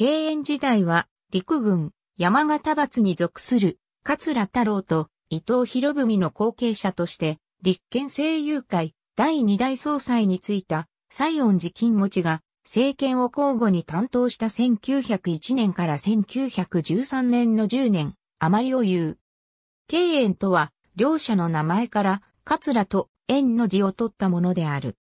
慶園時代は、陸軍、山形閥に属する、桂太郎と伊藤博文の後継者として、立憲政友会第二代総裁についた西恩寺金持ちが政権を交互に担当した1901年から1913年の10年余りを言う。慶園とは両者の名前から桂と縁の字を取ったものである。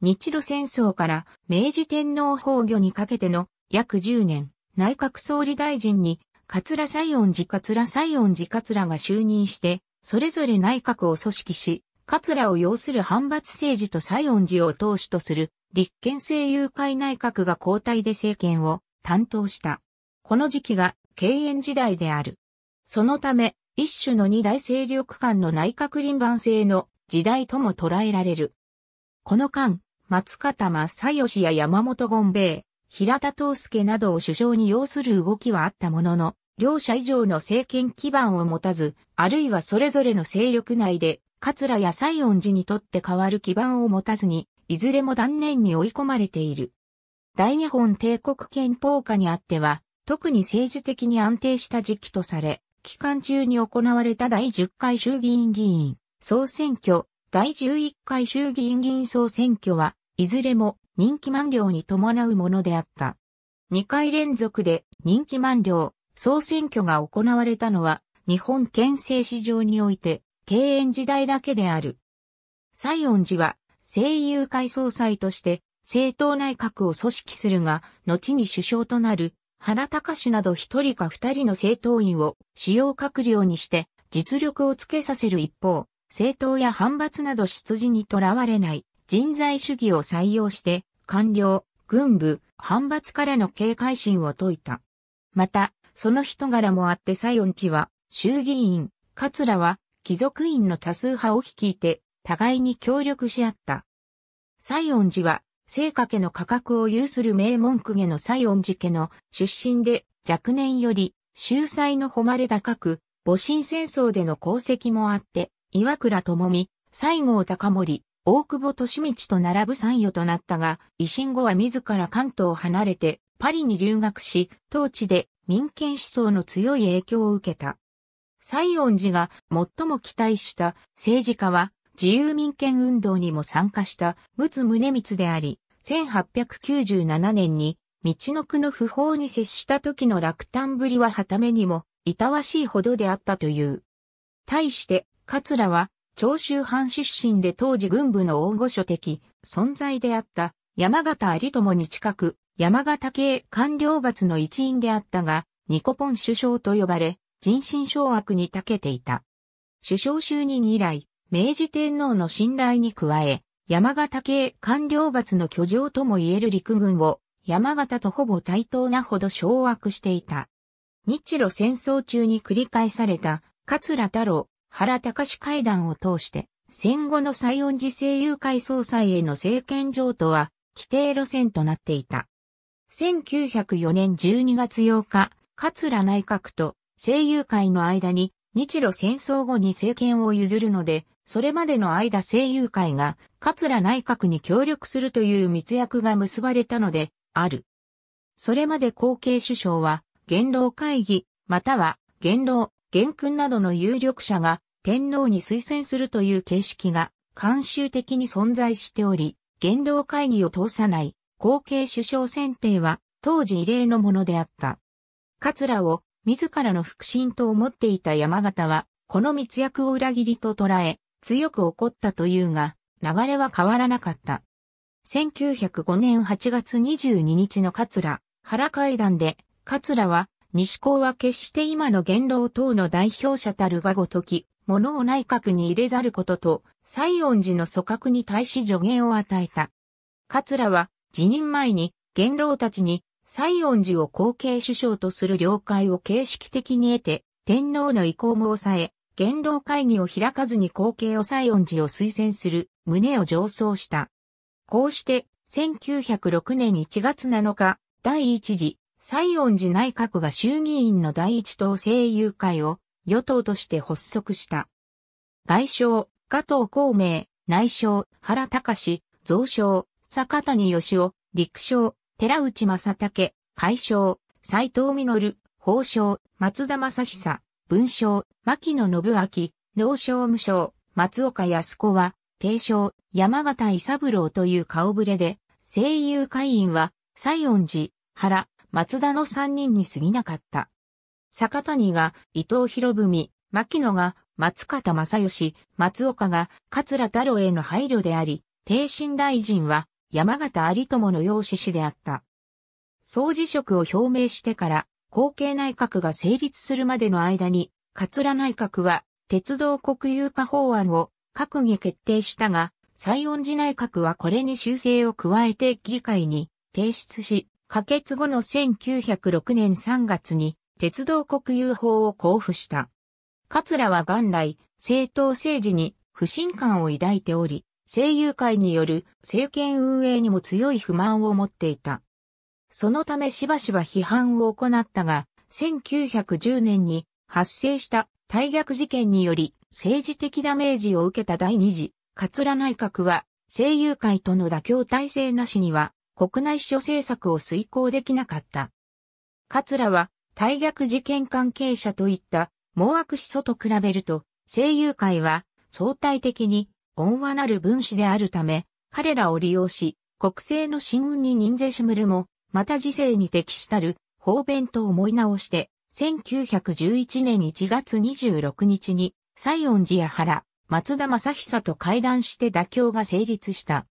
日露戦争から明治天皇崩御にかけての約10年、内閣総理大臣に、桂西恩寺桂西恩寺桂が就任して、それぞれ内閣を組織し、桂を要する反発政治と西恩寺を党首とする立憲政友会内閣が交代で政権を担当した。この時期が敬遠時代である。そのため、一種の二大勢力間の内閣臨番制の時代とも捉えられる。この間、松方正義や山本権兵衛、平田東介などを首相に要する動きはあったものの、両者以上の政権基盤を持たず、あるいはそれぞれの勢力内で、桂や西恩寺にとって変わる基盤を持たずに、いずれも断念に追い込まれている。大日本帝国憲法下にあっては、特に政治的に安定した時期とされ、期間中に行われた第10回衆議院議員総選挙、第11回衆議院議員総選挙は、いずれも人気満了に伴うものであった。2回連続で人気満了、総選挙が行われたのは、日本憲政史上において、経営時代だけである。西園寺は、政友会総裁として、政党内閣を組織するが、後に首相となる、原隆氏など一人か二人の政党員を主要閣僚にして、実力をつけさせる一方、政党や反発など出自にとらわれない人材主義を採用して、官僚、軍部、反発からの警戒心を解いた。また、その人柄もあって西園寺は、衆議院、桂は、貴族院の多数派を率いて、互いに協力し合った。西園寺は、聖家家の価格を有する名門公家の西園寺家の出身で、若年より、秀才の誉れ高く、戊辰戦争での功績もあって、岩倉智美、西郷隆盛、大久保利道と並ぶ参与となったが、維新後は自ら関東を離れて、パリに留学し、当地で民権思想の強い影響を受けた。西園寺が最も期待した政治家は自由民権運動にも参加した陸奥宗光であり、1897年に道の区の不法に接した時の落胆ぶりははためにも、いたわしいほどであったという。対して、桂は、長州藩出身で当時軍部の大御所的存在であった山形有友に近く山形系官僚閥の一員であったが、ニコポン首相と呼ばれ、人心掌握に長けていた。首相就任以来、明治天皇の信頼に加え、山形系官僚閥の居城とも言える陸軍を山形とほぼ対等なほど掌握していた。日露戦争中に繰り返された桂太郎、原隆会談を通して、戦後の西恩寺政友会総裁への政権譲渡は、規定路線となっていた。1904年12月8日、桂内閣と政友会の間に日露戦争後に政権を譲るので、それまでの間政友会が桂内閣に協力するという密約が結ばれたので、ある。それまで後継首相は、元老会議、または元老元君などの有力者が天皇に推薦するという形式が慣習的に存在しており、元老会議を通さない後継首相選定は当時異例のものであった。桂を自らの腹心と思っていた山形は、この密約を裏切りと捉え、強く怒ったというが、流れは変わらなかった。1905年8月22日の桂、原会談で、桂は西高は決して今の元老等の代表者たるがごとき、物を内閣に入れざることと、西恩寺の組閣に対し助言を与えた。桂は、辞任前に、元老たちに、西恩寺を後継首相とする了解を形式的に得て、天皇の意向も抑え、元老会議を開かずに後継を西恩寺を推薦する、旨を上奏した。こうして、1906年1月7日、第一次西園寺内閣が衆議院の第一党政友会を与党として発足した。外相、加藤孔明、内相、原隆、増相、坂谷義雄、陸相、寺内正武、海相、斎藤実、法相、松田正久、文相、牧野信明、農商無省、松岡康子は、提唱、山形伊三郎という顔ぶれで、声優会員は、西園寺、原、松田の3人に過ぎなかった。坂谷が伊藤博文、牧野が松方正義、松岡が桂太郎への配慮であり、帝進大臣は山形有友の養子氏であった。総辞職を表明してから、後継内閣が成立するまでの間に、桂内閣は鉄道国有化法案を閣議決定したが、西恩寺内閣はこれに修正を加えて議会に提出し、可決後の1906年3月に鉄道国有法を交付した。桂は元来、政党政治に不信感を抱いており、政友会による政権運営にも強い不満を持っていた。そのためしばしば批判を行ったが、1910年に発生した大逆事件により政治的ダメージを受けた第二次、桂内閣は、政友会との妥協体制なしには国内諸政策を遂行できなかった。桂は、大逆事件関係者といった猛悪思想と比べると、声優界は相対的に恩和なる分子であるため、彼らを利用し、国政の新運に任ぜしむるも、また時世に適したる方便と思い直して、1911年1月26日に、西園寺や原、松田正久と会談して妥協が成立した。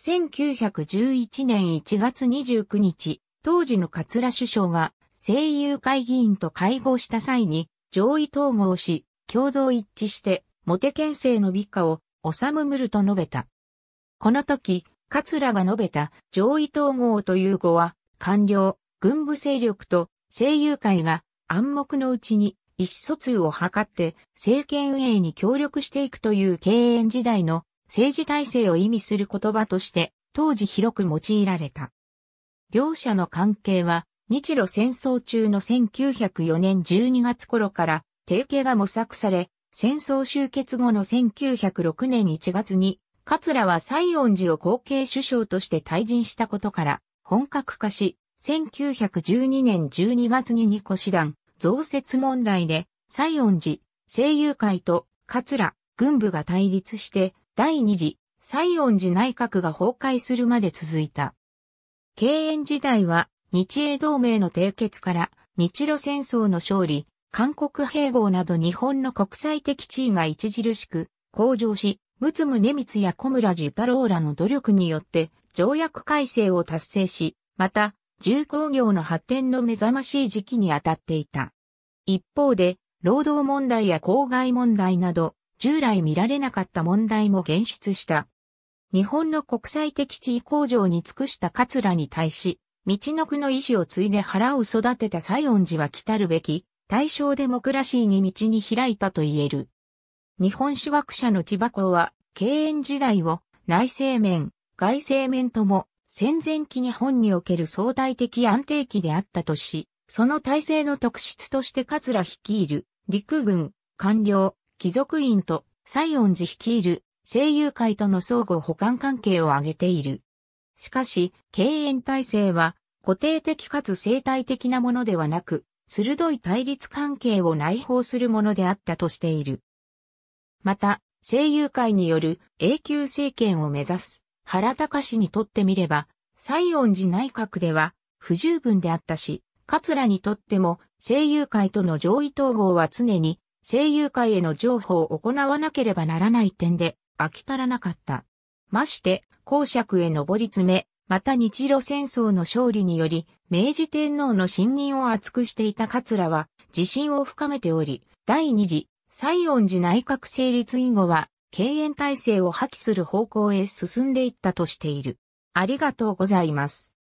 1911年1月29日、当時の桂首相が声優会議員と会合した際に上位統合し、共同一致して、モテ県政の美化を、おさむむると述べた。この時、桂が述べた上位統合という語は、官僚、軍部勢力と声優会が暗黙のうちに意思疎通を図って政権運営に協力していくという敬遠時代の政治体制を意味する言葉として当時広く用いられた。両者の関係は日露戦争中の1904年12月頃から提携が模索され、戦争終結後の1906年1月に、桂は西恩寺を後継首相として退陣したことから本格化し、1912年12月に二個師団増設問題で西恩寺、声優会と桂、軍部が対立して第二次、西園寺内閣が崩壊するまで続いた。慶遠時代は、日英同盟の締結から、日露戦争の勝利、韓国併合など日本の国際的地位が著しく向上し、陸奥宗光や小村寿太郎らの努力によって条約改正を達成し、また、重工業の発展の目覚ましい時期に当たっていた。一方で、労働問題や公害問題など、従来見られなかった問題も現出した。日本の国際的地位向上に尽くした桂に対し、道のくの意志を継いで腹を育てた西恩寺は来たるべき、大正デモクラシーに道に開いたと言える。日本史学者の千葉子は、敬遠時代を内政面、外政面とも戦前期日本における相対的安定期であったとし、その体制の特質として桂率いる陸軍、官僚、貴族院と西園寺率いる声優会との相互補完関係を挙げている。しかし、敬遠体制は固定的かつ生態的なものではなく、鋭い対立関係を内包するものであったとしている。また、声優会による永久政権を目指す原隆にとってみれば、西園寺内閣では不十分であったし、桂にとっても声優会との上位統合は常に声優会への情報を行わなければならない点で、飽き足らなかった。まして、公爵へ上り詰め、また日露戦争の勝利により、明治天皇の信任を厚くしていた桂は、自信を深めており、第二次、西恩寺内閣成立以後は、敬遠体制を破棄する方向へ進んでいったとしている。ありがとうございます。